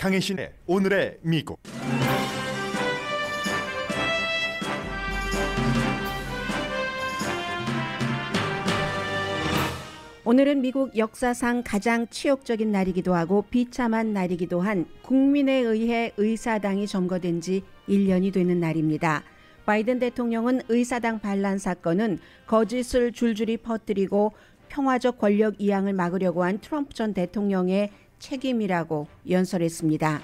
강혜신의 오늘의 미국 오늘은 미국 역사상 가장 치욕적인 날이기도 하고 비참한 날이기도 한 국민에 의해 의사당이 점거된 지 1년이 되는 날입니다. 바이든 대통령은 의사당 반란 사건은 거짓을 줄줄이 퍼뜨리고 평화적 권력 이양을 막으려고 한 트럼프 전 대통령의 책임이라고 연설했습니다.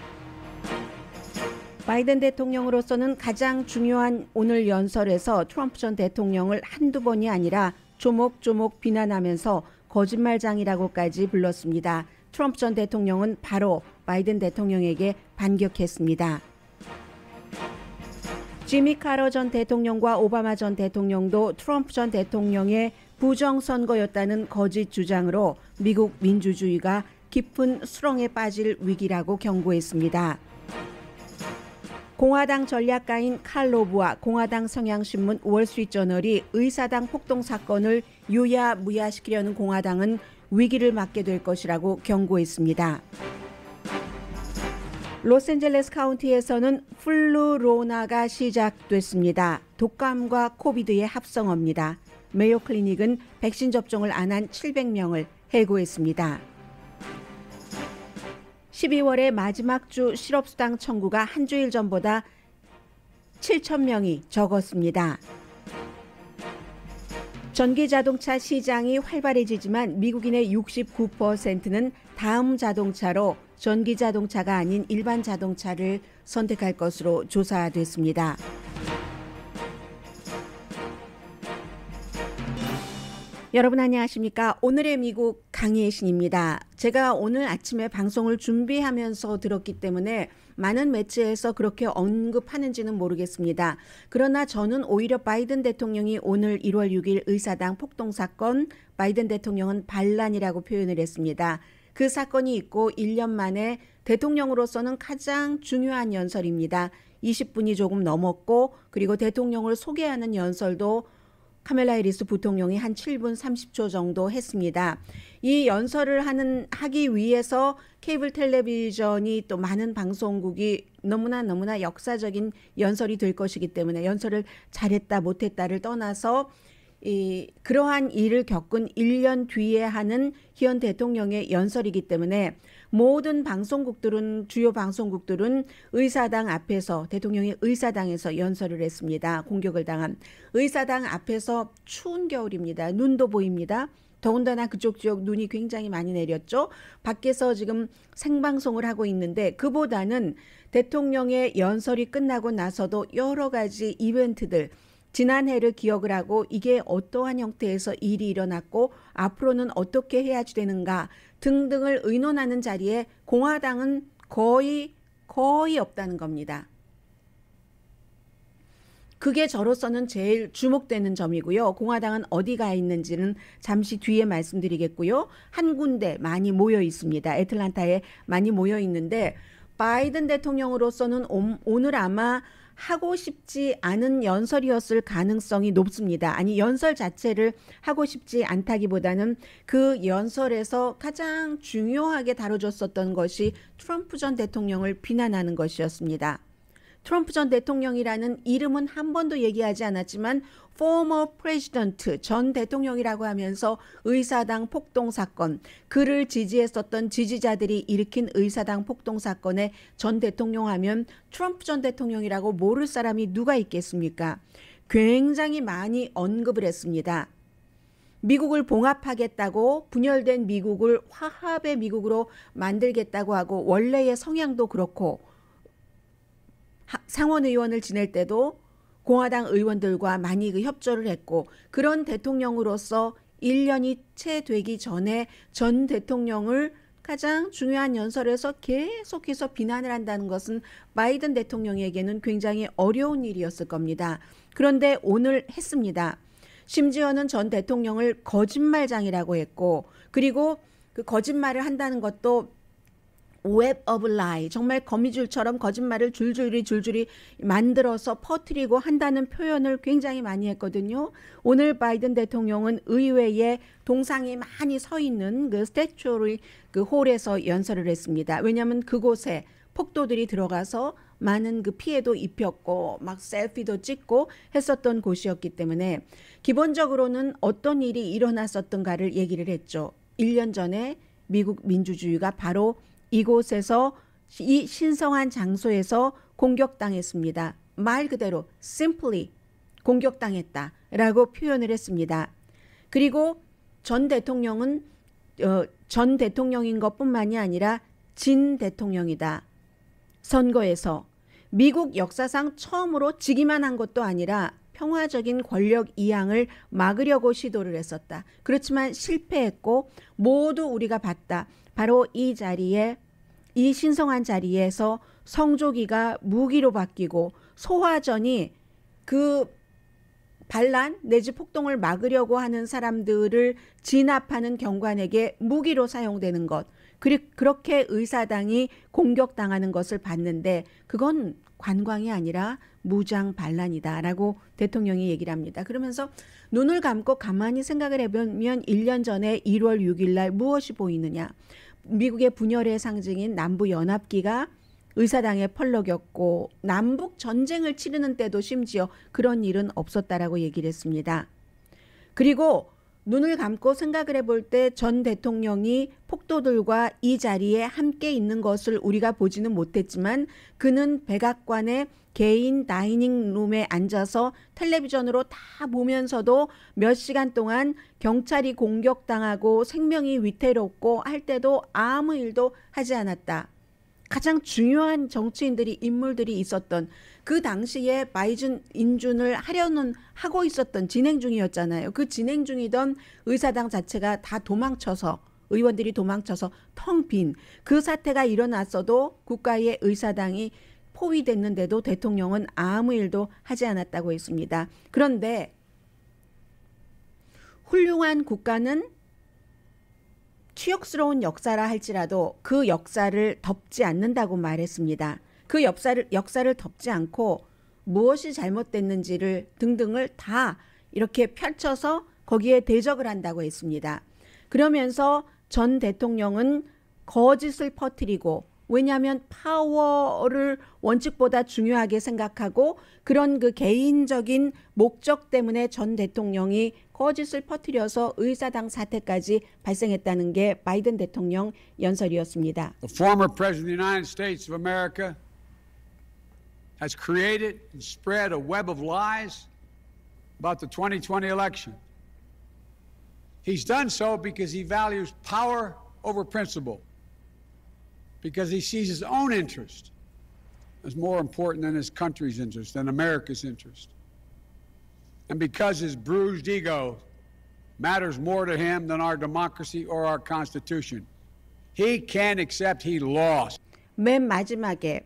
바이든 대통령으로서는 가장 중요한 오늘 연설에서 트럼프 전 대통령을 한두 번이 아니라 조목조목 비난하면서 거짓말장이라고까지 불렀습니다. 트럼프 전 대통령은 바로 바이든 대통령에게 반격했습니다. 지미 카러 전 대통령과 오바마 전 대통령도 트럼프 전 대통령의 부정선거였다는 거짓 주장으로 미국 민주주의가 깊은 수렁에 빠질 위기라고 경고했습니다. 공화당 전략가인 칼로브와 공화당 성향신문 월스트리트저널이 의사당 폭동 사건을 유야무야시키려는 공화당은 위기를 맞게 될 것이라고 경고했습니다. 로스앤젤레스 카운티에서는 플루로나가 시작됐습니다. 독감과 코비드의 합성어입니다. 메요 클리닉은 백신 접종을 안 한 700명을 해고했습니다. 12월의 마지막 주 실업수당 청구가 한 주일 전보다 7천 명이 적었습니다. 전기 자동차 시장이 활발해지지만 미국인의 69%는 다음 자동차로 전기 자동차가 아닌 일반 자동차를 선택할 것으로 조사됐습니다. 여러분 안녕하십니까? 오늘의 미국 강혜신입니다. 제가 오늘 아침에 방송을 준비하면서 들었기 때문에 많은 매체에서 그렇게 언급하는지는 모르겠습니다. 그러나 저는 오히려 바이든 대통령이 오늘 1월 6일 의사당 폭동 사건, 바이든 대통령은 반란이라고 표현을 했습니다. 그 사건이 있고 1년 만에 대통령으로서는 가장 중요한 연설입니다. 20분이 조금 넘었고 그리고 대통령을 소개하는 연설도 카멜라 해리스 부통령이 한 7분 30초 정도 했습니다. 이 연설을 하는 하기 위해서 케이블 텔레비전이 또 많은 방송국이 너무나 너무나 역사적인 연설이 될 것이기 때문에 연설을 잘했다 못했다를 떠나서 이 그러한 일을 겪은 1년 뒤에 하는 현 대통령의 연설이기 때문에 모든 방송국들은 주요 방송국들은 의사당 앞에서 대통령의 의사당에서 연설을 했습니다. 공격을 당한 의사당 앞에서 추운 겨울입니다. 눈도 보입니다. 더군다나 그쪽 지역 눈이 굉장히 많이 내렸죠. 밖에서 지금 생방송을 하고 있는데 그보다는 대통령의 연설이 끝나고 나서도 여러 가지 이벤트들 지난해를 기억을 하고 이게 어떠한 형태에서 일이 일어났고 앞으로는 어떻게 해야지 되는가 등등을 의논하는 자리에 공화당은 거의 거의 없다는 겁니다. 그게 저로서는 제일 주목되는 점이고요. 공화당은 어디가 있는지는 잠시 뒤에 말씀드리겠고요. 한 군데 많이 모여 있습니다. 애틀란타에 많이 모여 있는데 바이든 대통령으로서는 오, 오늘 아마 하고 싶지 않은 연설이었을 가능성이 높습니다. 아니 연설 자체를 하고 싶지 않다기보다는 그 연설에서 가장 중요하게 다뤄줬었던 것이 트럼프 전 대통령을 비난하는 것이었습니다. 트럼프 전 대통령이라는 이름은 한 번도 얘기하지 않았지만 former president 전 대통령이라고 하면서 의사당 폭동 사건, 그를 지지했었던 지지자들이 일으킨 의사당 폭동 사건에 전 대통령 하면 트럼프 전 대통령이라고 모를 사람이 누가 있겠습니까? 굉장히 많이 언급을 했습니다. 미국을 봉합하겠다고 분열된 미국을 화합의 미국으로 만들겠다고 하고 원래의 성향도 그렇고 상원의원을 지낼 때도 공화당 의원들과 많이 그 협조를 했고 그런 대통령으로서 1년이 채 되기 전에 전 대통령을 가장 중요한 연설에서 계속해서 비난을 한다는 것은 바이든 대통령에게는 굉장히 어려운 일이었을 겁니다. 그런데 오늘 했습니다. 심지어는 전 대통령을 거짓말장이라고 했고 그리고 그 거짓말을 한다는 것도 web of l 정말 거미줄처럼 거짓말을 줄줄이 줄줄이 만들어서 퍼뜨리고 한다는 표현을 굉장히 많이 했거든요. 오늘 바이든 대통령은 의회에 동상이 많이 서 있는 그 스태츄의 그 홀에서 연설을 했습니다. 왜냐하면 그곳에 폭도들이 들어가서 많은 그 피해도 입혔고 막 셀피도 찍고 했었던 곳이었기 때문에 기본적으로는 어떤 일이 일어났었던가를 얘기를 했죠. 1년 전에 미국 민주주의가 바로 이곳에서 이 신성한 장소에서 공격당했습니다. 말 그대로 simply 공격당했다라고 표현을 했습니다. 그리고 전 대통령은 어, 전 대통령인 것뿐만이 아니라 진 대통령이다. 선거에서 미국 역사상 처음으로 지기만 한 것도 아니라 평화적인 권력 이양을 막으려고 시도를 했었다. 그렇지만 실패했고 모두 우리가 봤다. 바로 이 자리에 이 신성한 자리에서 성조기가 무기로 바뀌고 소화전이 그 반란 내지 폭동을 막으려고 하는 사람들을 진압하는 경관에게 무기로 사용되는 것 그렇게 리그 의사당이 공격당하는 것을 봤는데 그건 관광이 아니라 무장 반란이다라고 대통령이 얘기를 합니다. 그러면서 눈을 감고 가만히 생각을 해보면 1년 전에 1월 6일 날 무엇이 보이느냐? 미국의 분열의 상징인 남부 연합기가 의사당에 펄럭였고 남북 전쟁을 치르는 때도 심지어 그런 일은 없었다라고 얘기를 했습니다. 그리고 눈을 감고 생각을 해볼 때 전 대통령이 폭도들과 이 자리에 함께 있는 것을 우리가 보지는 못했지만 그는 백악관의 개인 다이닝 룸에 앉아서 텔레비전으로 다 보면서도 몇 시간 동안 경찰이 공격당하고 생명이 위태롭고 할 때도 아무 일도 하지 않았다. 가장 중요한 정치인들이 인물들이 있었던 그 당시에 바이든 인준을 하려는 하고 있었던 진행 중이었잖아요. 그 진행 중이던 의사당 자체가 다 도망쳐서 의원들이 도망쳐서 텅 빈 그 사태가 일어났어도 국가의 의사당이 포위됐는데도 대통령은 아무 일도 하지 않았다고 했습니다. 그런데 훌륭한 국가는 추역스러운 역사라 할지라도 그 역사를 덮지 않는다고 말했습니다. 그 역사를 역사를 덮지 않고 무엇이 잘못됐는지를 등등을 다 이렇게 펼쳐서 거기에 대적을 한다고 했습니다. 그러면서 전 대통령은 거짓을 퍼뜨리고 왜냐하면 파워를 원칙보다 중요하게 생각하고 그런 그 개인적인 목적 때문에 전 대통령이 거짓을 퍼뜨려서 의사당 사태까지 발생했다는 게 바이든 대통령 연설이었습니다. The former president of the United States of America has created and spread a web of lies about the 2020 election. He's done so because he values power over principle, because he sees his own interest as more important than his country's interest, than America's interest, and because his bruised ego matters more to him than our democracy or our Constitution. He can't accept he lost. 맨 마지막에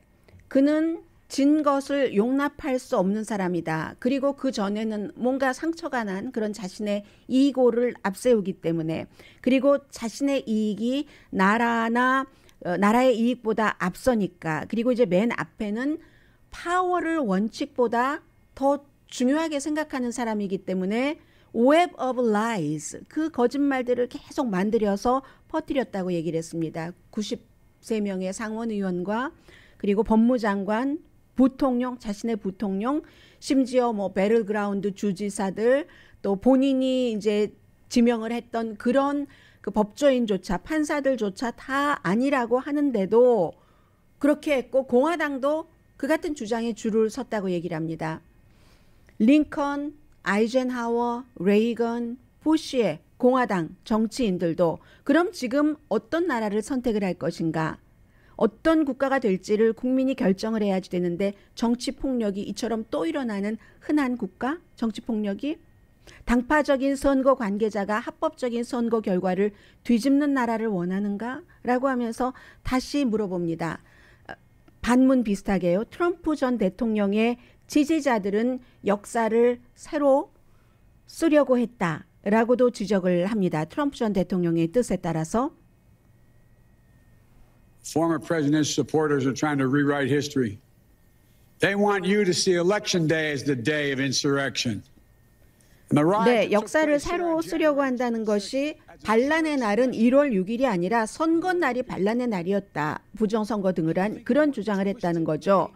그는 진 것을 용납할 수 없는 사람이다. 그리고 그 전에는 뭔가 상처가 난 그런 자신의 이고를 앞세우기 때문에 그리고 자신의 이익이 나라나 어, 나라의 이익보다 앞서니까 그리고 이제 맨 앞에는 파워를 원칙보다 더 중요하게 생각하는 사람이기 때문에 웹 e b of l 그 거짓말들을 계속 만들어서 퍼뜨렸다고 얘기를 했습니다. 93명의 상원 의원과 그리고 법무장관 부통령 자신의 부통령 심지어 뭐 배럴그라운드 주지사들 또 본인이 이제 지명을 했던 그런 그 법조인조차 판사들조차 다 아니라고 하는데도 그렇게 했고 공화당도 그 같은 주장에 줄을 섰다고 얘기를 합니다. 링컨, 아이젠하워, 레이건, 부시의 공화당 정치인들도 그럼 지금 어떤 나라를 선택을 할 것인가? 어떤 국가가 될지를 국민이 결정을 해야지 되는데 정치 폭력이 이처럼 또 일어나는 흔한 국가 정치 폭력이 당파적인 선거 관계자가 합법적인 선거 결과를 뒤집는 나라를 원하는가라고 하면서 다시 물어봅니다. 반문 비슷하게요. 트럼프 전 대통령의 지지자들은 역사를 새로 쓰려고 했다라고도 지적을 합니다. 트럼프 전 대통령의 뜻에 따라서 Former president's supporters are trying to rewrite history. They want you to see election day as the day of insurrection. 네, 역사를 새로 쓰려고 한다는 것이 반란의 날은 1월 6일이 아니라 선거 날이 반란의 날이었다. 부정선거 등을 한 그런 주장을 했다는 거죠.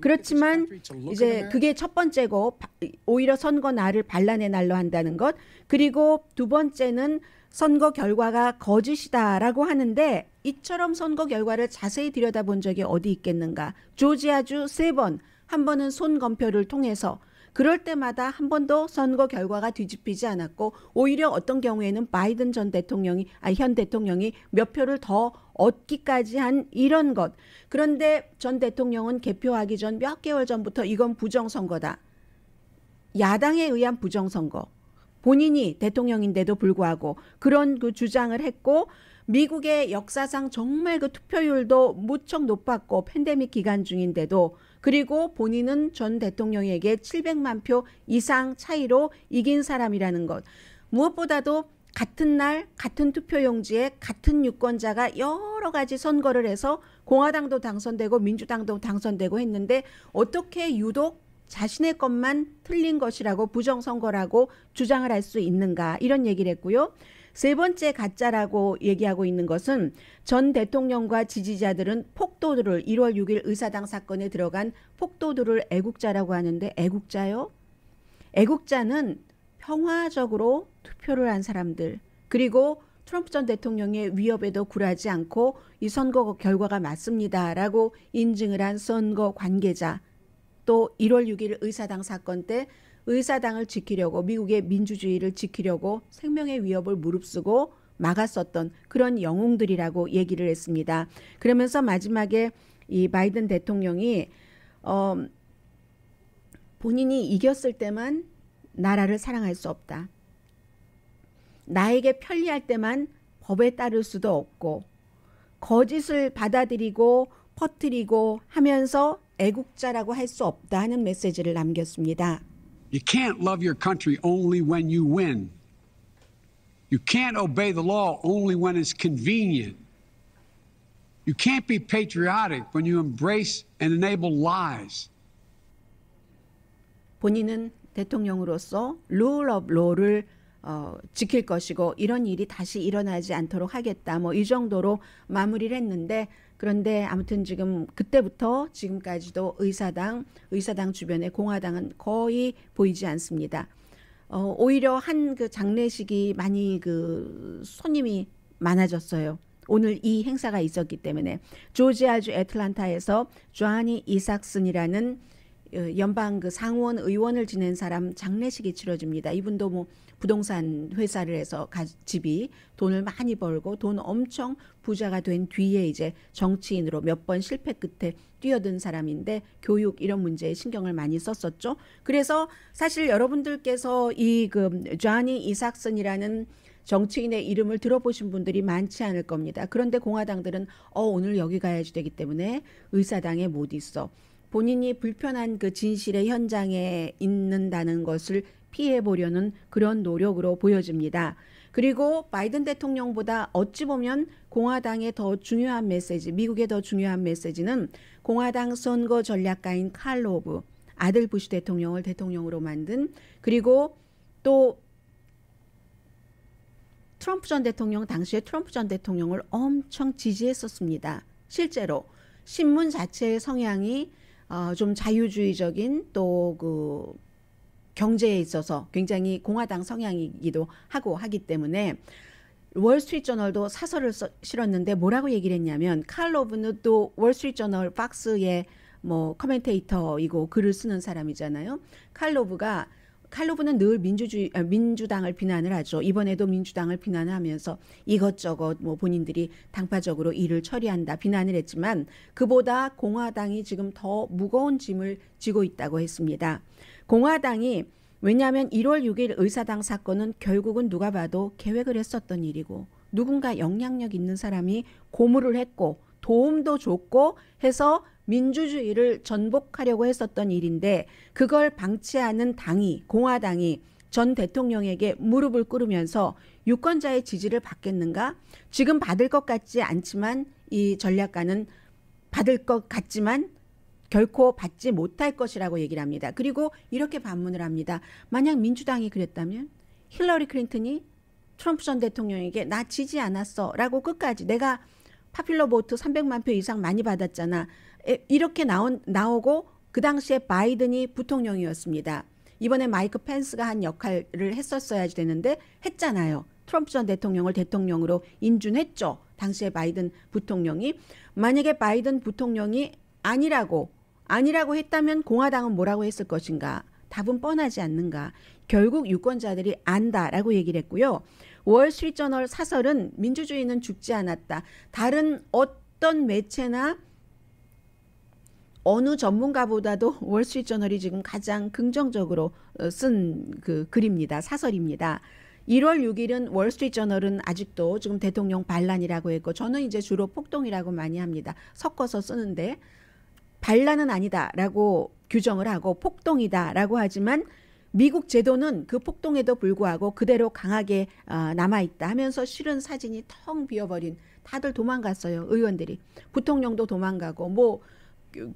그렇지만 이제 그게 첫 번째고 오히려 선거 날을 반란의 날로 한다는 것. 그리고 두 번째는 선거 결과가 거짓이다라고 하는데 이처럼 선거 결과를 자세히 들여다본 적이 어디 있겠는가. 조지아주 세 번, 한 번은 손검표를 통해서 그럴 때마다 한 번도 선거 결과가 뒤집히지 않았고 오히려 어떤 경우에는 바이든 전 대통령이 아 현 대통령이 몇 표를 더 얻기까지 한 이런 것. 그런데 전 대통령은 개표하기 전 몇 개월 전부터 이건 부정선거다. 야당에 의한 부정선거. 본인이 대통령인데도 불구하고 그런 그 주장을 했고 미국의 역사상 정말 그 투표율도 무척 높았고 팬데믹 기간 중인데도 그리고 본인은 전 대통령에게 700만 표 이상 차이로 이긴 사람이라는 것. 무엇보다도 같은 날 같은 투표용지에 같은 유권자가 여러 가지 선거를 해서 공화당도 당선되고 민주당도 당선되고 했는데 어떻게 유독 자신의 것만 틀린 것이라고 부정선거라고 주장을 할 수 있는가 이런 얘기를 했고요. 세 번째 가짜라고 얘기하고 있는 것은 전 대통령과 지지자들은 폭도들을 1월 6일 의사당 사건에 들어간 폭도들을 애국자라고 하는데 애국자요? 애국자는 평화적으로 투표를 한 사람들 그리고 트럼프 전 대통령의 위협에도 굴하지 않고 이 선거 결과가 맞습니다라고 인증을 한 선거 관계자 또 1월 6일 의사당 사건 때 의사당을 지키려고 미국의 민주주의를 지키려고 생명의 위협을 무릅쓰고 막았었던 그런 영웅들이라고 얘기를 했습니다. 그러면서 마지막에 이 바이든 대통령이 어 본인이 이겼을 때만 나라를 사랑할 수 없다. 나에게 편리할 때만 법에 따를 수도 없고 거짓을 받아들이고 퍼뜨리고 하면서 애국자라고 할 수 없다 하는 메시지를 남겼습니다. You can't love your country only when you win. You can't obey the law only when it's convenient. You can't be patriotic when you embrace and enable lies. 본인은 대통령으로서 룰 오브 로를 어, 지킬 것이고 이런 일이 다시 일어나지 않도록 하겠다 뭐 이 정도로 마무리를 했는데 그런데 아무튼 지금 그때부터 지금까지도 의사당, 의사당 주변에 공화당은 거의 보이지 않습니다. 어, 오히려 한 그 장례식이 많이 그 손님이 많아졌어요. 오늘 이 행사가 있었기 때문에 조지아주 애틀란타에서 조하니 이삭슨이라는 어, 연방 그 상원 의원을 지낸 사람 장례식이 치러집니다. 이분도 뭐 부동산 회사를 해서 집이 돈을 많이 벌고 돈 엄청 부자가 된 뒤에 이제 정치인으로 몇 번 실패 끝에 뛰어든 사람인데 교육 이런 문제에 신경을 많이 썼었죠. 그래서 사실 여러분들께서 이그 쟈니 이삭슨이라는 정치인의 이름을 들어보신 분들이 많지 않을 겁니다. 그런데 공화당들은 어 오늘 여기 가야지 되기 때문에 의사당에 못 있어. 본인이 불편한 그 진실의 현장에 있는다는 것을 피해 보려는 그런 노력으로 보여집니다. 그리고 바이든 대통령보다 어찌 보면 공화당의 더 중요한 메시지, 미국의 더 중요한 메시지는 공화당 선거 전략가인 칼로브 아들 부시 대통령을 대통령으로 만든 그리고 또 트럼프 전 대통령 당시에 트럼프 전 대통령을 엄청 지지했었습니다. 실제로 신문 자체의 성향이 어, 좀 자유주의적인 또 그 경제에 있어서 굉장히 공화당 성향이기도 하고 하기 때문에 월스트리트 저널도 사설을 써, 실었는데 뭐라고 얘기를 했냐면 칼로브는 또 월스트리트 저널 박스의 뭐 커멘테이터이고 글을 쓰는 사람이잖아요. 칼로브가 칼로브는 늘 민주주의 아, 민주당을 비난을 하죠. 이번에도 민주당을 비난을 하면서 이것저것 뭐 본인들이 당파적으로 일을 처리한다 비난을 했지만 그보다 공화당이 지금 더 무거운 짐을 지고 있다고 했습니다. 공화당이 왜냐하면 1월 6일 의사당 사건은 결국은 누가 봐도 계획을 했었던 일이고 누군가 영향력 있는 사람이 고무를 했고 도움도 줬고 해서 민주주의를 전복하려고 했었던 일인데 그걸 방치하는 당이 공화당이 전 대통령에게 무릎을 꿇으면서 유권자의 지지를 받겠는가? 지금 받을 것 같지 않지만 이 전략가는 받을 것 같지만 결코 받지 못할 것이라고 얘기를 합니다. 그리고 이렇게 반문을 합니다. 만약 민주당이 그랬다면 힐러리 클린턴이 트럼프 전 대통령에게 나 지지 않았어 라고 끝까지 내가 파필러 보트 300만 표 이상 많이 받았잖아. 이렇게 나온, 나오고 그 당시에 바이든이 부통령이었습니다. 이번에 마이크 펜스가 한 역할을 했었어야지 되는데 했잖아요. 트럼프 전 대통령을 대통령으로 인준했죠. 당시에 바이든 부통령이 만약에 바이든 부통령이 아니라고 아니라고 했다면 공화당은 뭐라고 했을 것인가? 답은 뻔하지 않는가? 결국 유권자들이 안다라고 얘기를 했고요. 월스트리트저널 사설은 민주주의는 죽지 않았다. 다른 어떤 매체나 어느 전문가보다도 월스트리트저널이 지금 가장 긍정적으로 어, 쓴그 글입니다. 사설입니다. 1월 6일은 월스트리트저널은 아직도 지금 대통령 반란이라고 했고 저는 이제 주로 폭동이라고 많이 합니다. 섞어서 쓰는데 반란은 아니다라고 규정을 하고 폭동이다라고 하지만 미국 제도는 그 폭동에도 불구하고 그대로 강하게 어, 남아있다 하면서 실은 사진이 텅 비어버린 다들 도망갔어요. 의원들이. 부통령도 도망가고 뭐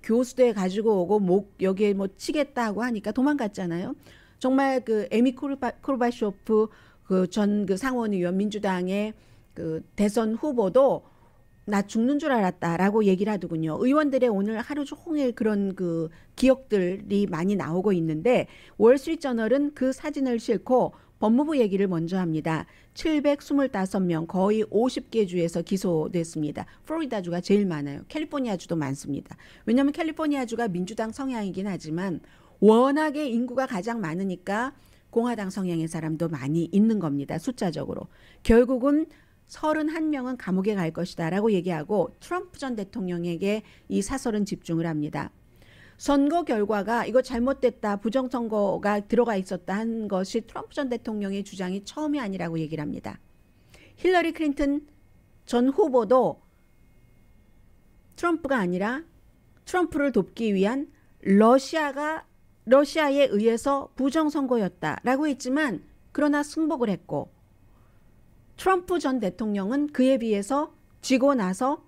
교수대 가지고 오고 목 여기에 뭐 치겠다고 하니까 도망갔잖아요. 정말 그 에미 코르바, 코바쇼프그 전그 그 상원의원 민주당의 그 대선 후보도 나 죽는 줄 알았다라고 얘기를 하더군요. 의원들의 오늘 하루 종일 그런 그 기억들이 많이 나오고 있는데 월스트리트저널은 그 사진을 싣고 법무부 얘기를 먼저 합니다. 725명 거의 50개 주에서 기소됐습니다. 플로리다주가 제일 많아요. 캘리포니아주도 많습니다. 왜냐하면 캘리포니아주가 민주당 성향이긴 하지만 워낙에 인구가 가장 많으니까 공화당 성향의 사람도 많이 있는 겁니다. 숫자적으로. 결국은 31명은 감옥에 갈 것이다라고 얘기하고 트럼프 전 대통령에게 이 사설은 집중을 합니다. 선거 결과가 이거 잘못됐다 부정선거가 들어가 있었다 한 것이 트럼프 전 대통령의 주장이 처음이 아니라고 얘기를 합니다. 힐러리 클린턴 전 후보도 트럼프가 아니라 트럼프를 돕기 위한 러시아가 러시아에 의해서 부정선거였다라고 했지만 그러나 승복을 했고 트럼프 전 대통령은 그에 비해서 쥐고 나서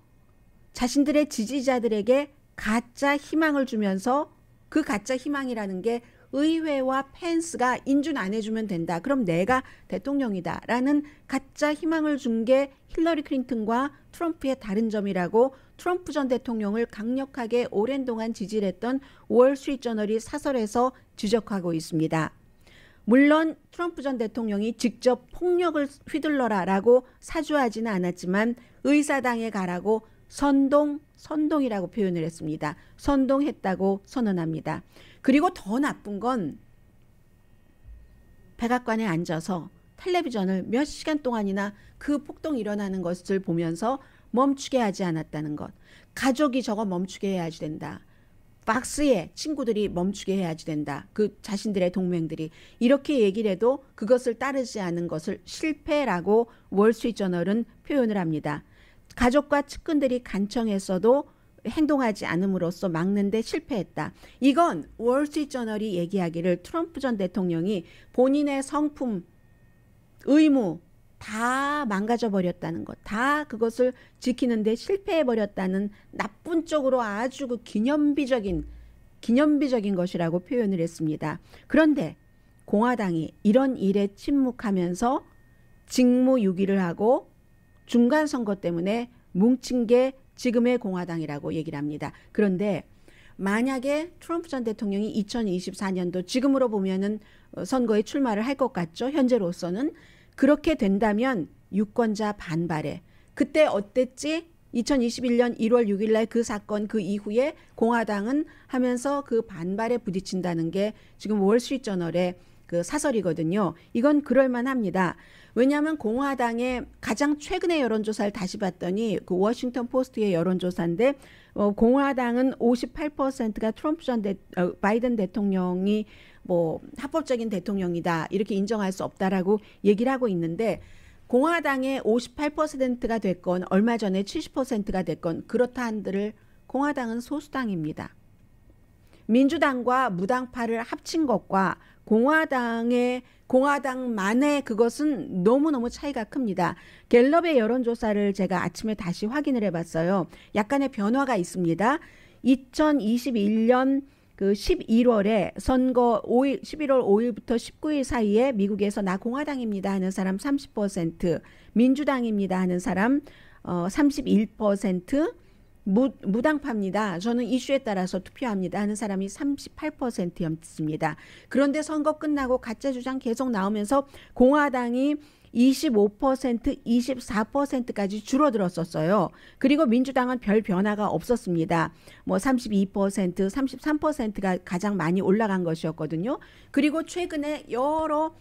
자신들의 지지자들에게 가짜 희망을 주면서 그 가짜 희망이라는 게 의회와 펜스가 인준 안 해주면 된다. 그럼 내가 대통령이다. 라는 가짜 희망을 준 게 힐러리 클린턴과 트럼프의 다른 점이라고 트럼프 전 대통령을 강력하게 오랜 동안 지지를 했던 월스트리트저널이 사설에서 지적하고 있습니다. 물론 트럼프 전 대통령이 직접 폭력을 휘둘러라라고 사주하지는 않았지만 의사당에 가라고 선동, 선동이라고 표현을 했습니다. 선동했다고 선언합니다. 그리고 더 나쁜 건 백악관에 앉아서 텔레비전을 몇 시간 동안이나 그 폭동 이 일어나는 것을 보면서 멈추게 하지 않았다는 것. 가족이 저거 멈추게 해야지 된다. 박스에 친구들이 멈추게 해야지 된다. 그 자신들의 동맹들이 이렇게 얘기를 해도 그것을 따르지 않은 것을 실패라고 월스트리트저널은 표현을 합니다. 가족과 측근들이 간청했어도 행동하지 않음으로써 막는데 실패했다. 이건 월스트리트저널이 얘기하기를 트럼프 전 대통령이 본인의 성품, 의무, 다 망가져 버렸다는 것, 다 그것을 지키는데 실패해 버렸다는 나쁜 쪽으로 아주 그 기념비적인 기념비적인 것이라고 표현을 했습니다. 그런데 공화당이 이런 일에 침묵하면서 직무유기를 하고 중간 선거 때문에 뭉친 게 지금의 공화당이라고 얘기를 합니다. 그런데 만약에 트럼프 전 대통령이 2024년도 지금으로 보면은 어, 선거에 출마를 할 것 같죠. 현재로서는 그렇게 된다면 유권자 반발에 그때 어땠지? 2021년 1월 6일 날 그 사건 그 이후에 공화당은 하면서 그 반발에 부딪힌다는 게 지금 월스트리트저널의 그 사설이거든요. 이건 그럴만합니다. 왜냐하면 공화당의 가장 최근의 여론조사를 다시 봤더니 그 워싱턴 포스트의 여론조사인데 어, 공화당은 58%가 트럼프 전 대, 어, 바이든 대통령이 뭐 합법적인 대통령이다 이렇게 인정할 수 없다라고 얘기를 하고 있는데 공화당의 58%가 됐건 얼마 전에 70%가 됐건 그렇다 한들 공화당은 소수당입니다. 민주당과 무당파를 합친 것과 공화당의 공화당만의 그것은 너무너무 차이가 큽니다. 갤럽의 여론조사를 제가 아침에 다시 확인을 해봤어요. 약간의 변화가 있습니다. 2021년 그 11월에 선거 5일 11월 5일부터 19일 사이에 미국에서 나 공화당입니다 하는 사람 30% 민주당입니다 하는 사람 어31% 무, 무당파입니다. 저는 이슈에 따라서 투표합니다. 하는 사람이 38%였습니다. 그런데 선거 끝나고 가짜 주장 계속 나오면서 공화당이 25% 24%까지 줄어들었었어요. 그리고 민주당은 별 변화가 없었습니다. 뭐32% 33%가 가장 많이 올라간 것이었거든요. 그리고 최근에 여러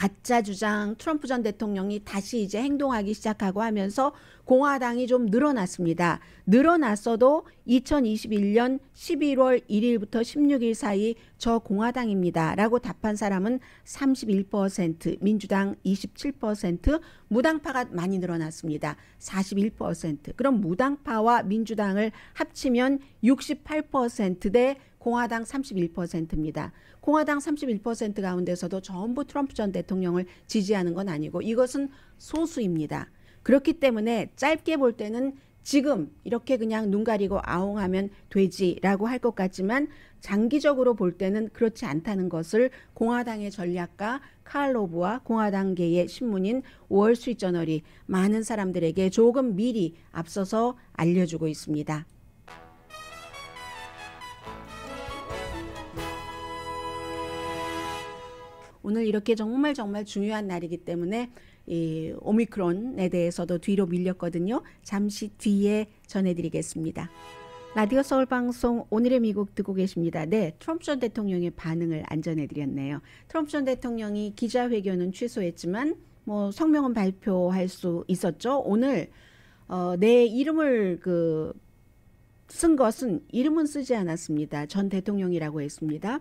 가짜 주장 트럼프 전 대통령이 다시 이제 행동하기 시작하고 하면서 공화당이 좀 늘어났습니다. 늘어났어도 2021년 11월 1일부터 16일 사이 저 공화당입니다. 라고 답한 사람은 31%, 민주당 27%, 무당파가 많이 늘어났습니다. 41%. 그럼 무당파와 민주당을 합치면 68%대 공화당 31%입니다. 공화당 31% 가운데서도 전부 트럼프 전 대통령을 지지하는 건 아니고 이것은 소수입니다. 그렇기 때문에 짧게 볼 때는 지금 이렇게 그냥 눈 가리고 아웅하면 되지라고 할 것 같지만 장기적으로 볼 때는 그렇지 않다는 것을 공화당의 전략가 칼로브와 공화당계의 신문인 월스트리트저널이 많은 사람들에게 조금 미리 앞서서 알려주고 있습니다. 오늘 이렇게 정말 정말 중요한 날이기 때문에 이 오미크론에 대해서도 뒤로 밀렸거든요. 잠시 뒤에 전해드리겠습니다. 라디오 서울 방송 오늘의 미국 듣고 계십니다. 네, 트럼프 전 대통령의 반응을 안 전해드렸네요. 트럼프 전 대통령이 기자회견은 취소했지만 뭐 성명은 발표할 수 있었죠. 오늘 어, 내 이름을 그 쓴 것은 이름은 쓰지 않았습니다. 전 대통령이라고 했습니다.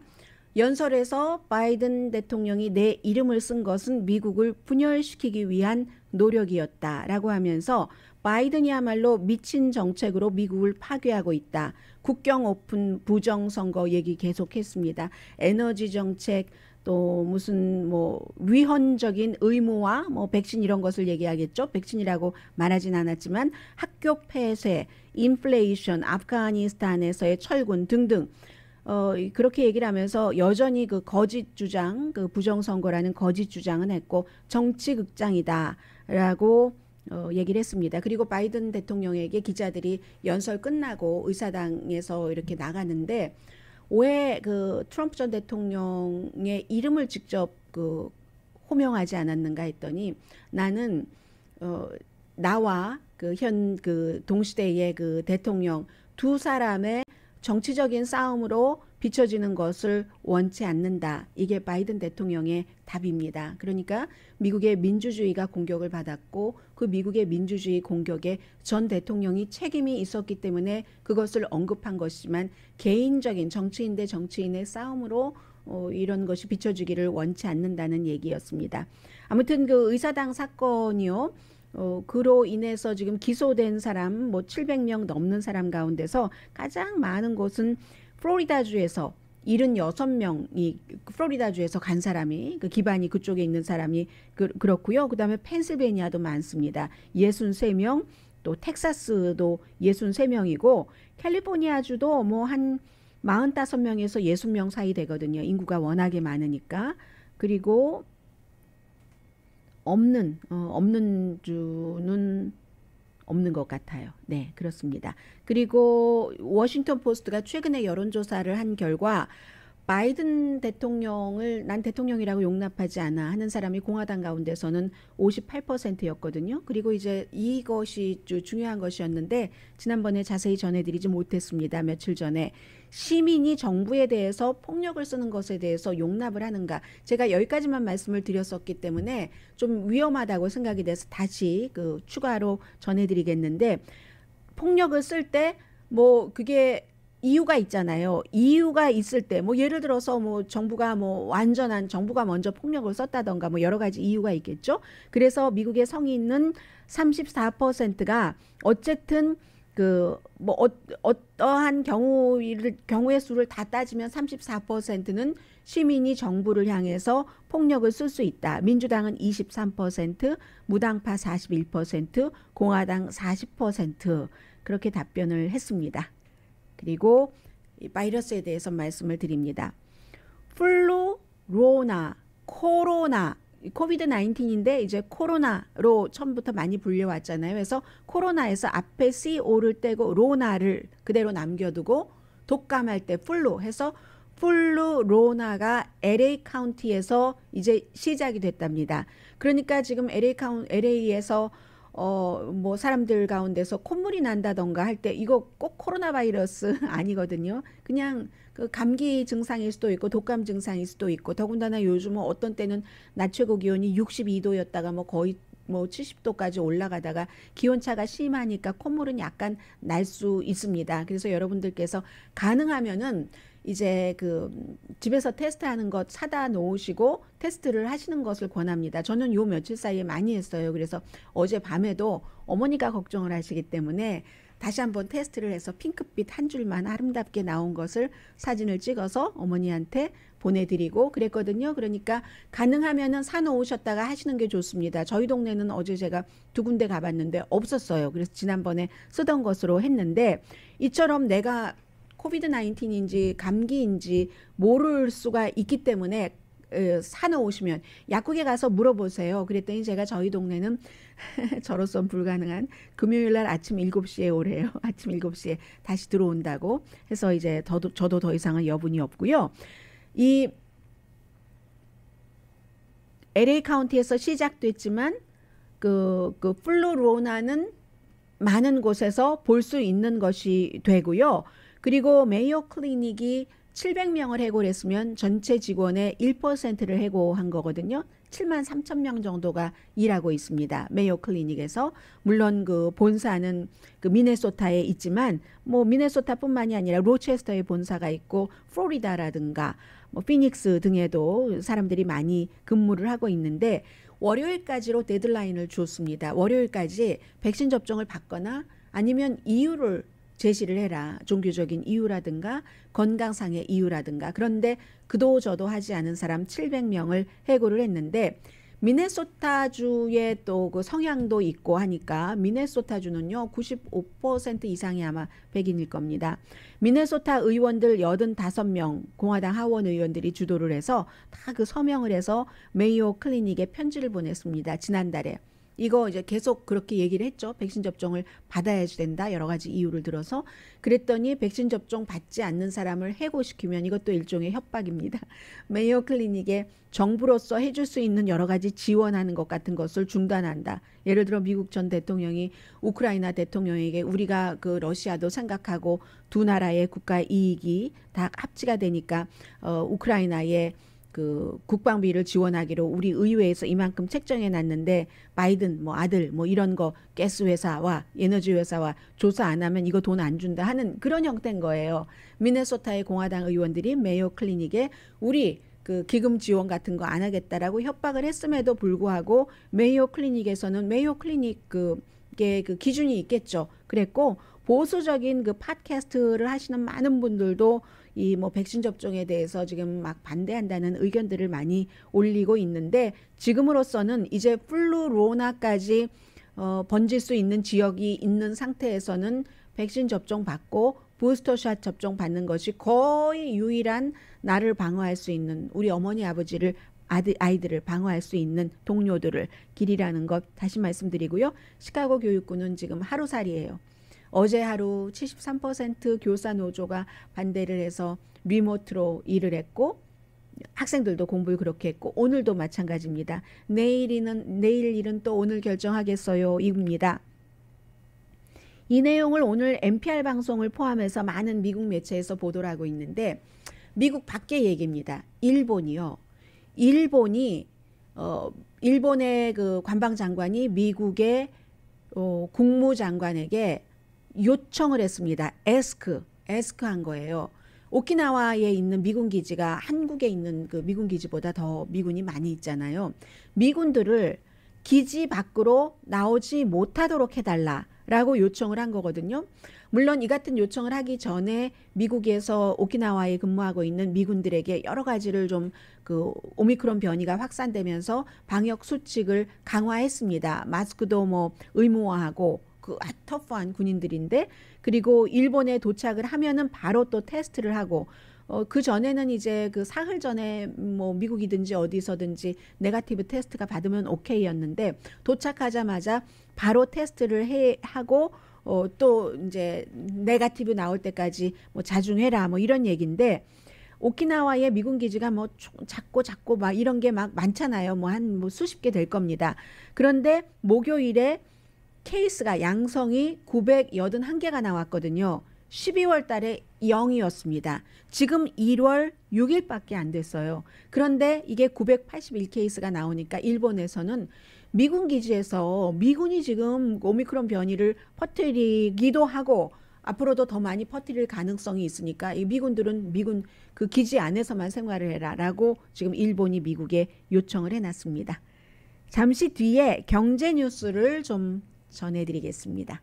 연설에서 바이든 대통령이 내 이름을 쓴 것은 미국을 분열시키기 위한 노력이었다라고 하면서 바이든이야말로 미친 정책으로 미국을 파괴하고 있다. 국경 오픈 부정선거 얘기 계속했습니다. 에너지 정책, 또 무슨 뭐 위헌적인 의무와 뭐 백신 이런 것을 얘기하겠죠. 백신이라고 말하진 않았지만 학교 폐쇄, 인플레이션, 아프가니스탄에서의 철군 등등 어, 그렇게 얘기를 하면서 여전히 그 거짓 주장, 그 부정선거라는 거짓 주장은 했고 정치 극장이다라고 어, 얘기를 했습니다. 그리고 바이든 대통령에게 기자들이 연설 끝나고 의사당에서 이렇게 나가는데 왜그 트럼프 전 대통령의 이름을 직접 그 호명하지 않았는가 했더니 나는 어, 나와 그 현그 그 동시대의 그 대통령 두 사람의 정치적인 싸움으로 비춰지는 것을 원치 않는다. 이게 바이든 대통령의 답입니다. 그러니까 미국의 민주주의가 공격을 받았고 그 미국의 민주주의 공격에 전 대통령이 책임이 있었기 때문에 그것을 언급한 것이지만 개인적인 정치인 대 정치인의 싸움으로 어, 이런 것이 비춰지기를 원치 않는다는 얘기였습니다. 아무튼 그 의사당 사건이요. 어, 그로 인해서 지금 기소된 사람 뭐 700명 넘는 사람 가운데서 가장 많은 곳은 플로리다주에서 76명이 플로리다주에서 간 사람이 그 기반이 그쪽에 있는 사람이 그, 그렇고요. 그다음에 펜실베니아도 많습니다. 63명 또 텍사스도 63명이고 캘리포니아주도 뭐 한 45명에서 60명 사이 되거든요. 인구가 워낙에 많으니까. 그리고 없는 어, 없는 주는 없는 것 같아요. 네, 그렇습니다. 그리고 워싱턴 포스트가 최근에 여론조사를 한 결과 바이든 대통령을 난 대통령이라고 용납하지 않아 하는 사람이 공화당 가운데서는 58%였거든요. 그리고 이제 이것이 중요한 것이었는데 지난번에 자세히 전해드리지 못했습니다. 며칠 전에 시민이 정부에 대해서 폭력을 쓰는 것에 대해서 용납을 하는가 제가 여기까지만 말씀을 드렸었기 때문에 좀 위험하다고 생각이 돼서 다시 그 추가로 전해드리겠는데 폭력을 쓸 때 뭐 그게 이유가 있잖아요. 이유가 있을 때, 뭐 예를 들어서 뭐 정부가 뭐 완전한 정부가 먼저 폭력을 썼다던가 뭐 여러 가지 이유가 있겠죠. 그래서 미국의 성인은 34%가 어쨌든 그뭐 어, 어떠한 경우를 경우의 수를 다 따지면 34%는 시민이 정부를 향해서 폭력을 쓸 수 있다. 민주당은 23%, 무당파 41%, 공화당 40% 그렇게 답변을 했습니다. 그리고 이 바이러스에 대해서 말씀을 드립니다. 플루, 로나, 코로나, 코비드 19인데 이제 코로나로 처음부터 많이 불려왔잖아요. 그래서 코로나에서 앞에 CO를 떼고 로나를 그대로 남겨두고 독감할 때 플루 해서 플루 로나가 LA 카운티에서 이제 시작이 됐답니다. 그러니까 지금 LA 카운 LA에서 어, 뭐 사람들 가운데서 콧물이 난다던가 할 때 이거 꼭 코로나 바이러스 아니거든요. 그냥 그 감기 증상일 수도 있고 독감 증상일 수도 있고 더군다나 요즘은 어떤 때는 낮 최고 기온이 62도였다가 뭐 거의 뭐 70도까지 올라가다가 기온차가 심하니까 콧물은 약간 날 수 있습니다. 그래서 여러분들께서 가능하면은 이제 그 집에서 테스트하는 것 사다 놓으시고 테스트를 하시는 것을 권합니다. 저는 요 며칠 사이에 많이 했어요. 그래서 어제 밤에도 어머니가 걱정을 하시기 때문에 다시 한번 테스트를 해서 핑크빛 한 줄만 아름답게 나온 것을 사진을 찍어서 어머니한테 보내드리고 그랬거든요. 그러니까 가능하면은 사놓으셨다가 하시는 게 좋습니다. 저희 동네는 어제 제가 두 군데 가봤는데 없었어요. 그래서 지난번에 쓰던 것으로 했는데 이처럼 내가 코비드 나인틴인지 감기인지 모를 수가 있기 때문에 사놓으시면 약국에 가서 물어보세요. 그랬더니 제가 저희 동네는 저로선 불가능한 금요일 날 아침 7시에 오래요. 아침 7시에 다시 들어온다고 해서 이제 더도, 저도 더 이상은 여분이 없고요. 이 LA 카운티에서 시작됐지만 그, 그플로로나는 많은 곳에서 볼 수 있는 것이 되고요. 그리고 메이오 클리닉이 700명을 해고했으면 를 전체 직원의 1%를 해고한 거거든요. 7만 3천 명 정도가 일하고 있습니다. 메이오 클리닉에서 물론 그 본사는 그 미네소타에 있지만 뭐 미네소타뿐만이 아니라 로체스터에 본사가 있고 플로리다라든가 뭐 피닉스 등에도 사람들이 많이 근무를 하고 있는데 월요일까지로 데드라인을 줬습니다. 월요일까지 백신 접종을 받거나 아니면 이유를 제시를 해라. 종교적인 이유라든가 건강상의 이유라든가. 그런데 그도 저도 하지 않은 사람 700명을 해고를 했는데 미네소타주의 또 그 성향도 있고 하니까 미네소타주는요 95% 이상이 아마 백인일 겁니다. 미네소타 의원들 85명 공화당 하원 의원들이 주도를 해서 다 그 서명을 해서 메이오 클리닉에 편지를 보냈습니다. 지난달에 이거 이제 계속 그렇게 얘기를 했죠. 백신 접종을 받아야 지 된다. 여러 가지 이유를 들어서 그랬더니 백신 접종 받지 않는 사람을 해고시키면 이것도 일종의 협박입니다. 메이어 클리닉에 정부로서 해줄 수 있는 여러 가지 지원하는 것 같은 것을 중단한다. 예를 들어 미국 전 대통령이 우크라이나 대통령에게 우리가 그 러시아도 생각하고 두 나라의 국가 이익이 다 합치가 되니까 어 우크라이나에 그 국방비를 지원하기로 우리 의회에서 이만큼 책정해 놨는데 바이든 뭐 아들 뭐 이런 거 가스 회사와 에너지 회사와 조사 안 하면 이거 돈 안 준다 하는 그런 형태인 거예요. 미네소타의 공화당 의원들이 메이오 클리닉에 우리 그 기금 지원 같은 거 안 하겠다라고 협박을 했음에도 불구하고 메이오 클리닉에서는 메이오 클리닉 그게 그 기준이 있겠죠. 그랬고 보수적인 그 팟캐스트를 하시는 많은 분들도 이뭐 백신 접종에 대해서 지금 막 반대한다는 의견들을 많이 올리고 있는데 지금으로서는 이제 플루로나까지 어, 번질 수 있는 지역이 있는 상태에서는 백신 접종 받고 부스터샷 접종 받는 것이 거의 유일한 나를 방어할 수 있는 우리 어머니 아버지를 아들, 아이들을 방어할 수 있는 동료들을 길이라는 것 다시 말씀드리고요. 시카고 교육군은 지금 하루살이에요. 어제 하루 73% 교사 노조가 반대를 해서 리모트로 일을 했고 학생들도 공부를 그렇게 했고 오늘도 마찬가지입니다. 내일이는 내일 일은 또 오늘 결정하겠어요. 이겁니다이 내용을 오늘 NPR 방송을 포함해서 많은 미국 매체에서 보도를 하고 있는데 미국 밖의 얘기입니다. 일본이요. 일본이 어 일본의 그 관방장관이 미국의 어 국무장관에게 요청을 했습니다. 에스크, 에스크한 거예요. 오키나와에 있는 미군 기지가 한국에 있는 그 미군 기지보다 더 미군이 많이 있잖아요. 미군들을 기지 밖으로 나오지 못하도록 해달라라고 요청을 한 거거든요. 물론 이 같은 요청을 하기 전에 미국에서 오키나와에 근무하고 있는 미군들에게 여러 가지를 좀 그 오미크론 변이가 확산되면서 방역 수칙을 강화했습니다. 마스크도 뭐 의무화하고 그 아, 터프한 군인들인데 그리고 일본에 도착을 하면은 바로 또 테스트를 하고 어, 그 전에는 이제 그 사흘 전에 뭐 미국이든지 어디서든지 네가티브 테스트가 받으면 오케이였는데 도착하자마자 바로 테스트를 해 하고 어, 또 이제 네가티브 나올 때까지 뭐 자중해라 뭐 이런 얘기인데 오키나와의 미군 기지가 뭐 작고 작고 막 이런 게 막 많잖아요. 뭐 한뭐 뭐 수십 개 될 겁니다. 그런데 목요일에 케이스가 양성이 981개가 나왔거든요. 12월 달에 0이었습니다. 지금 1월 6일밖에 안 됐어요. 그런데 이게 981케이스가 나오니까 일본에서는 미군 기지에서 미군이 지금 오미크론 변이를 퍼뜨리기도 하고 앞으로도 더 많이 퍼뜨릴 가능성이 있으니까 이 미군들은 미군 그 기지 안에서만 생활을 해라라고 지금 일본이 미국에 요청을 해놨습니다. 잠시 뒤에 경제 뉴스를 좀 전해드리겠습니다.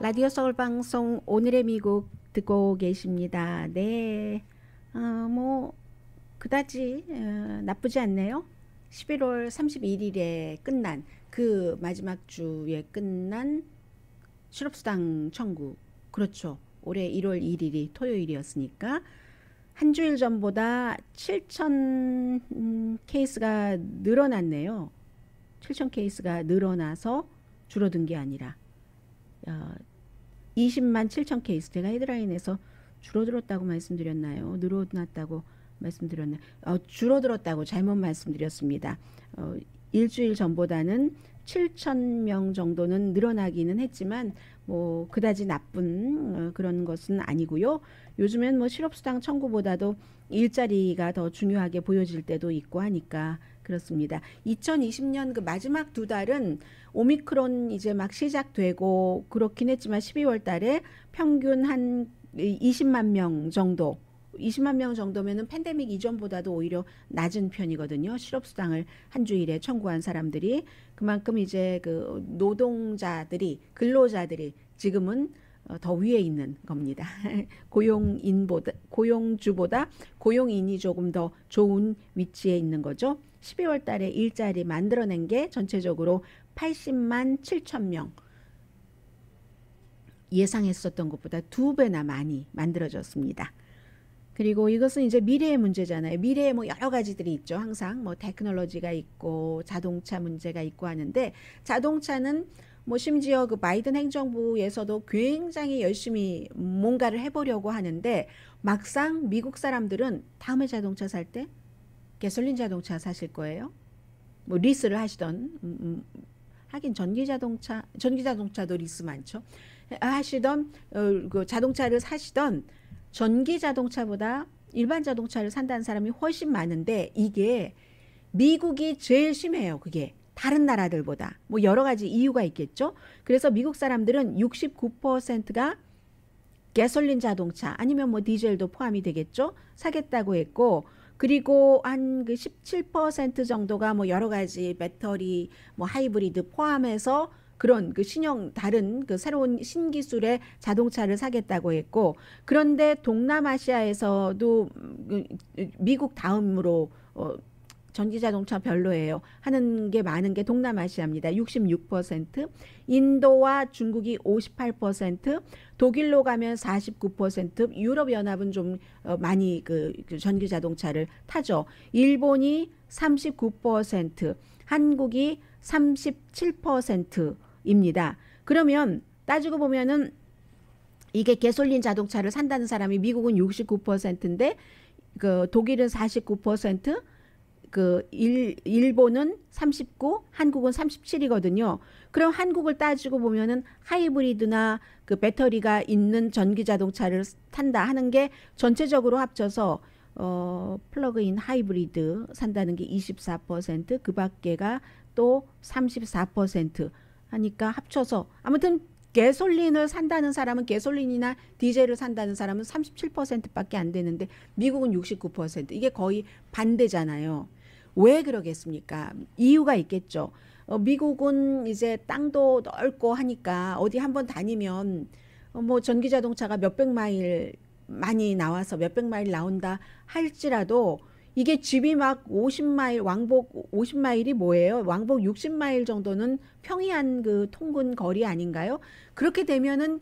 라디오 서울 방송 오늘의 미국 듣고 계십니다. 네, 어, 뭐 그다지 어, 나쁘지 않네요. 11월 31일에 끝난 그 마지막 주에 끝난 실업수당 청구 그렇죠. 올해 1월 1일이 토요일이었으니까 한 주일 전보다 7천 케이스가 늘어났네요. 7천 케이스가 늘어나서 줄어든 게 아니라 20만 어, 7천 케이스 제가 헤드라인에서 줄어들었다고 말씀드렸나요? 늘어났다고 말씀드렸나요? 어, 줄어들었다고 잘못 말씀드렸습니다. 어, 일주일 전보다는 7천 명 정도는 늘어나기는 했지만 뭐 그다지 나쁜 어, 그런 것은 아니고요. 요즘엔 뭐 실업수당 청구보다도 일자리가 더 중요하게 보여질 때도 있고 하니까 그렇습니다. 2020년 그 마지막 두 달은 오미크론 이제 막 시작되고 그렇긴 했지만 12월 달에 평균 한 20만 명 정도 20만 명 정도면은 팬데믹 이전보다도 오히려 낮은 편이거든요. 실업수당을 한 주일에 청구한 사람들이 그만큼 이제 그 노동자들이 근로자들이 지금은 어, 더 위에 있는 겁니다. 고용인보다 고용주보다 고용인이 조금 더 좋은 위치에 있는 거죠. 12월 달에 일자리 만들어낸 게 전체적으로 80만 7천 명. 예상했었던 것보다 두 배나 많이 만들어졌습니다. 그리고 이것은 이제 미래의 문제잖아요. 미래에 뭐 여러 가지들이 있죠. 항상 뭐 테크놀로지가 있고 자동차 문제가 있고 하는데 자동차는 뭐 심지어 그 바이든 행정부에서도 굉장히 열심히 뭔가를 해보려고 하는데 막상 미국 사람들은 다음에 자동차 살때 개솔린 자동차 사실 거예요. 뭐 리스를 하시던 음, 음, 하긴 전기 자동차 전기 자동차도 리스 많죠. 하시던 어, 그 자동차를 사시던 전기 자동차보다 일반 자동차를 산다는 사람이 훨씬 많은데 이게 미국이 제일 심해요. 그게 다른 나라들보다 뭐 여러 가지 이유가 있겠죠. 그래서 미국 사람들은 69%가 가솔린 자동차 아니면 뭐 디젤도 포함이 되겠죠. 사겠다고 했고 그리고 한 그 17% 정도가 뭐 여러 가지 배터리 뭐 하이브리드 포함해서 그런 그 신형 다른 그 새로운 신기술의 자동차를 사겠다고 했고 그런데 동남아시아에서도 음, 그, 미국 다음으로 어 전기 자동차 별로예요. 하는 게 많은 게 동남아시아입니다. 66%, 인도와 중국이 58%, 독일로 가면 49%, 유럽 연합은 좀 어, 많이 그, 그 전기 자동차를 타죠. 일본이 39%, 한국이 37% 입니다. 그러면 따지고 보면은 이게 개솔린 자동차를 산다는 사람이 미국은 69%인데 그 독일은 49%, 그 일, 본은 39, 한국은 37이거든요. 그럼 한국을 따지고 보면은 하이브리드나 그 배터리가 있는 전기 자동차를 산다 하는 게 전체적으로 합쳐서 어 플러그인 하이브리드 산다는 게 24%, 그 밖에가 또 34%. 하니까 합쳐서 아무튼 개솔린을 산다는 사람은 개솔린이나 디젤을 산다는 사람은 37%밖에 안 되는데 미국은 69% 이게 거의 반대잖아요. 왜 그러겠습니까? 이유가 있겠죠. 어, 미국은 이제 땅도 넓고 하니까 어디 한번 다니면 어, 뭐 전기 자동차가 몇백 마일 많이 나와서 몇백 마일 나온다 할지라도 이게 집이 막 50마일 왕복 50마일이 뭐예요? 왕복 60마일 정도는 평이한 그 통근 거리 아닌가요? 그렇게 되면은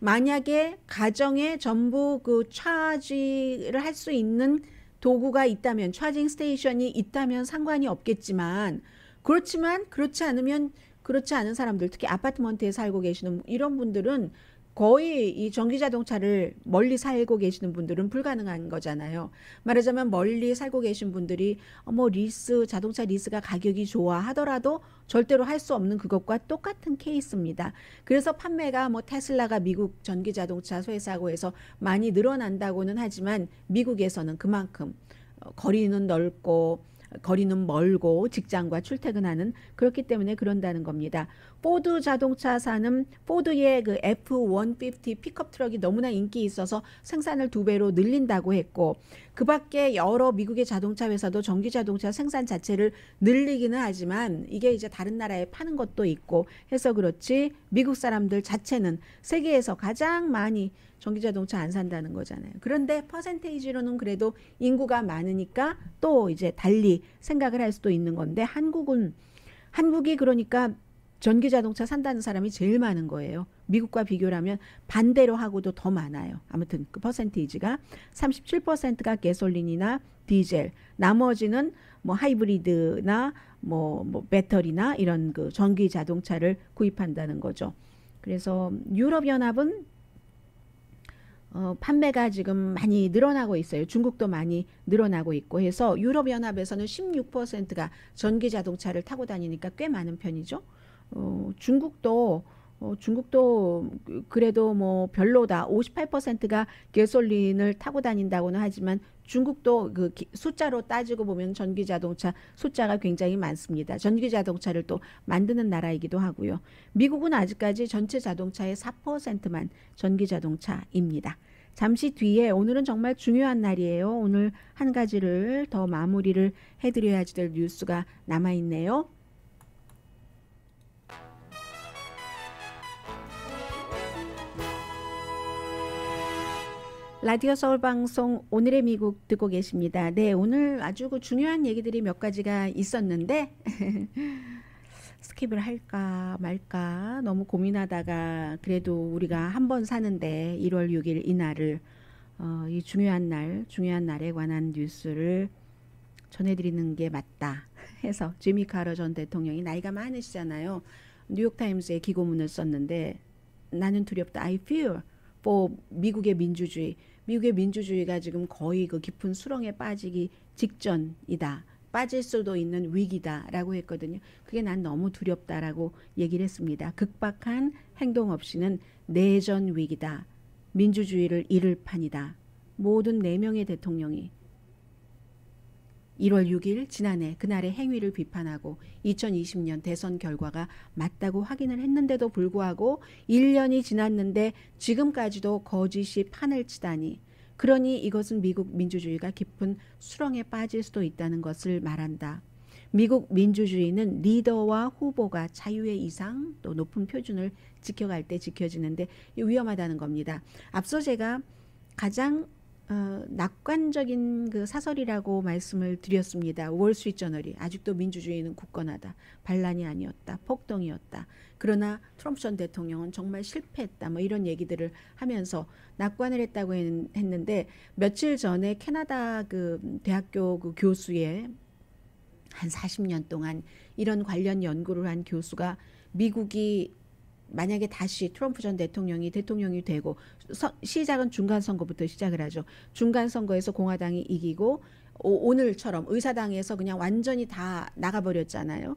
만약에 가정에 전부 그 차지를 할 수 있는 도구가 있다면 차징 스테이션이 있다면 상관이 없겠지만 그렇지만 그렇지 않으면 그렇지 않은 사람들 특히 아파트먼트에 살고 계시는 이런 분들은 거의 이 전기 자동차를 멀리 살고 계시는 분들은 불가능한 거잖아요. 말하자면 멀리 살고 계신 분들이 어, 뭐 리스 자동차 리스가 가격이 좋아 하더라도 절대로 할 수 없는 그것과 똑같은 케이스입니다. 그래서 판매가 뭐 테슬라가 미국 전기 자동차 소유사고 해서 많이 늘어난다고는 하지만 미국에서는 그만큼 어, 거리는 넓고 거리는 멀고 직장과 출퇴근하는 그렇기 때문에 그런다는 겁니다. 포드 자동차 산은 포드의 그 F150 픽업 트럭이 너무나 인기 있어서 생산을 두 배로 늘린다고 했고 그 밖에 여러 미국의 자동차 회사도 전기 자동차 생산 자체를 늘리기는 하지만 이게 이제 다른 나라에 파는 것도 있고 해서 그렇지 미국 사람들 자체는 세계에서 가장 많이 전기자동차 안 산다는 거잖아요. 그런데 퍼센테이지로는 그래도 인구가 많으니까 또 이제 달리 생각을 할 수도 있는 건데 한국은 한국이 그러니까 전기 자동차 산다는 사람이 제일 많은 거예요. 미국과 비교하면 반대로 하고도 더 많아요. 아무튼 그 퍼센테이지가 37%가 개솔린이나 디젤, 나머지는 뭐 하이브리드나 뭐, 뭐 배터리나 이런 그 전기 자동차를 구입한다는 거죠. 그래서 유럽 연합은 어, 판매가 지금 많이 늘어나고 있어요. 중국도 많이 늘어나고 있고 해서 유럽연합에서는 16%가 전기 자동차를 타고 다니니까 꽤 많은 편이죠. 어, 중국도 어, 중국도 그래도 뭐 별로다. 58%가 개솔린을 타고 다닌다고는 하지만 중국도 그 숫자로 따지고 보면 전기 자동차 숫자가 굉장히 많습니다. 전기 자동차를 또 만드는 나라이기도 하고요. 미국은 아직까지 전체 자동차의 4%만 전기 자동차입니다. 잠시 뒤에 오늘은 정말 중요한 날이에요. 오늘 한 가지를 더 마무리를 해드려야지 될 뉴스가 남아있네요. 라디오 서울 방송 오늘의 미국 듣고 계십니다. 네, 오늘 아주 그 중요한 얘기들이 몇 가지가 있었는데 스킵을 할까 말까 너무 고민하다가 그래도 우리가 한번 사는데 1월 6일 이 날을 어, 이 중요한 날, 중요한 날에 관한 뉴스를 전해드리는 게 맞다 해서 지미 카러 전 대통령이 나이가 많으시잖아요. 뉴욕타임스에 기고문을 썼는데 나는 두렵다. I fear for 미국의 민주주의. 미국의 민주주의가 지금 거의 그 깊은 수렁에 빠지기 직전이다. 빠질 수도 있는 위기다라고 했거든요. 그게 난 너무 두렵다라고 얘기를 했습니다. 극박한 행동 없이는 내전 위기다. 민주주의를 잃을 판이다. 모든 4명의 대통령이 1월 6일 지난해 그날의 행위를 비판하고 2020년 대선 결과가 맞다고 확인을 했는데도 불구하고 1년이 지났는데 지금까지도 거짓이 판을 치다니 그러니 이것은 미국 민주주의가 깊은 수렁에 빠질 수도 있다는 것을 말한다. 미국 민주주의는 리더와 후보가 자유의 이상 또 높은 표준을 지켜갈 때 지켜지는데 위험하다는 겁니다. 앞서 제가 가장 어, 낙관적인 그 사설이라고 말씀을 드렸습니다. 월스트리트저널이 아직도 민주주의는 굳건하다. 반란이 아니었다. 폭동이었다. 그러나 트럼프 전 대통령은 정말 실패했다. 뭐 이런 얘기들을 하면서 낙관을 했다고 했는데 며칠 전에 캐나다 그 대학교 그 교수의 한 40년 동안 이런 관련 연구를 한 교수가 미국이 만약에 다시 트럼프 전 대통령이 대통령이 되고 서, 시작은 중간 선거부터 시작을 하죠. 중간 선거에서 공화당이 이기고 오, 늘처럼 의사당에서 그냥 완전히 다 나가버렸잖아요.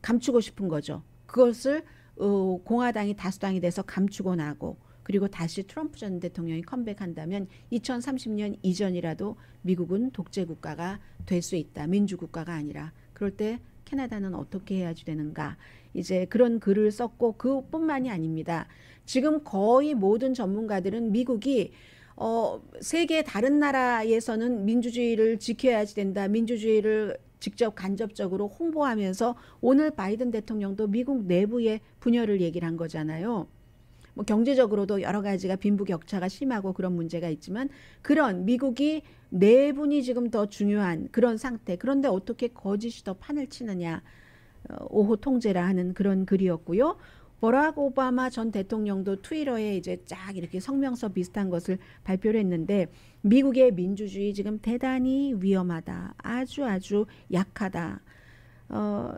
감추고 싶은 거죠. 그것을 어, 공화당이 다수당이 돼서 감추고 나고 그리고 다시 트럼프 전 대통령이 컴백한다면 2030년 이전이라도 미국은 독재 국가가 될 수 있다. 민주 국가가 아니라. 그럴 때 캐나다는 어떻게 해야지 되는가? 이제 그런 글을 썼고 그뿐만이 아닙니다. 지금 거의 모든 전문가들은 미국이 어, 세계 다른 나라에서는 민주주의를 지켜야지 된다. 민주주의를 직접 간접적으로 홍보하면서 오늘 바이든 대통령도 미국 내부의 분열을 얘기를 한 거잖아요. 뭐 경제적으로도 여러 가지가 빈부격차가 심하고 그런 문제가 있지만 그런 미국이 내분이 지금 더 중요한 그런 상태. 그런데 어떻게 거짓이 더 판을 치느냐. 어, 오호 통제라 하는 그런 글이었고요. 버락 오바마 전 대통령도 트위터에 이제 쫙 이렇게 성명서 비슷한 것을 발표를 했는데 미국의 민주주의 지금 대단히 위험하다. 아주 아주 약하다. 어,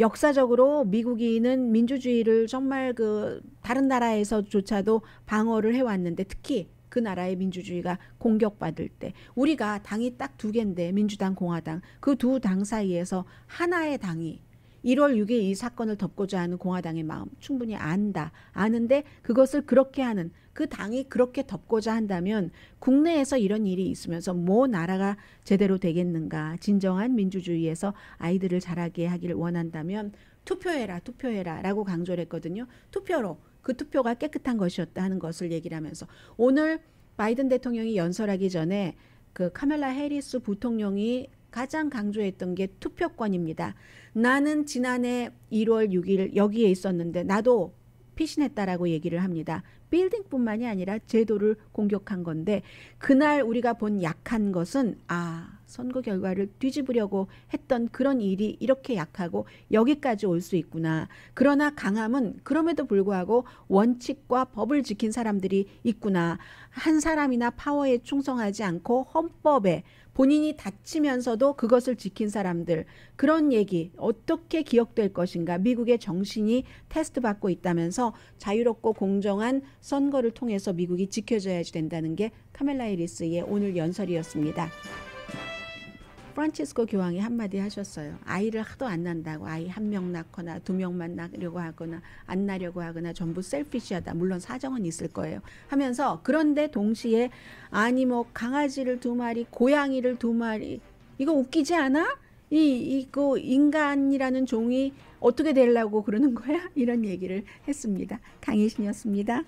역사적으로 미국인은 민주주의를 정말 그 다른 나라에서조차도 방어를 해왔는데 특히 그 나라의 민주주의가 공격받을 때 우리가 당이 딱 두 개인데 민주당 공화당 그 두 당 사이에서 하나의 당이 1월 6일 이 사건을 덮고자 하는 공화당의 마음 충분히 안다. 아는데 그것을 그렇게 하는 그 당이 그렇게 덮고자 한다면 국내에서 이런 일이 있으면서 뭐 나라가 제대로 되겠는가. 진정한 민주주의에서 아이들을 자라게 하기를 원한다면 투표해라, 투표해라 라고 강조를 했거든요. 투표로 그 투표가 깨끗한 것이었다는 것을 얘기를 하면서 오늘 바이든 대통령이 연설하기 전에 그 카멜라 해리스 부통령이 가장 강조했던 게 투표권입니다. 나는 지난해 1월 6일 여기에 있었는데 나도 피신했다라고 얘기를 합니다. 빌딩뿐만이 아니라 제도를 공격한 건데 그날 우리가 본 약한 것은 아 선거 결과를 뒤집으려고 했던 그런 일이 이렇게 약하고 여기까지 올 수 있구나. 그러나 강함은 그럼에도 불구하고 원칙과 법을 지킨 사람들이 있구나. 한 사람이나 파워에 충성하지 않고 헌법에 본인이 다치면서도 그것을 지킨 사람들 그런 얘기 어떻게 기억될 것인가 미국의 정신이 테스트 받고 있다면서 자유롭고 공정한 선거를 통해서 미국이 지켜져야 지 된다는 게 카멜라 이리스의 오늘 연설이었습니다. 프란치스코 교황이 한마디 하셨어요. 아이를 하도 안 난다고 아이 한 명 낳거나 두 명만 낳으려고 하거나 안 낳으려고 하거나 전부 셀피시하다. 물론 사정은 있을 거예요. 하면서 그런데 동시에 아니 뭐 강아지를 두 마리, 고양이를 두 마리 이거 웃기지 않아? 이 이거 인간이라는 종이 어떻게 되려고 그러는 거야? 이런 얘기를 했습니다. 강혜신이었습니다.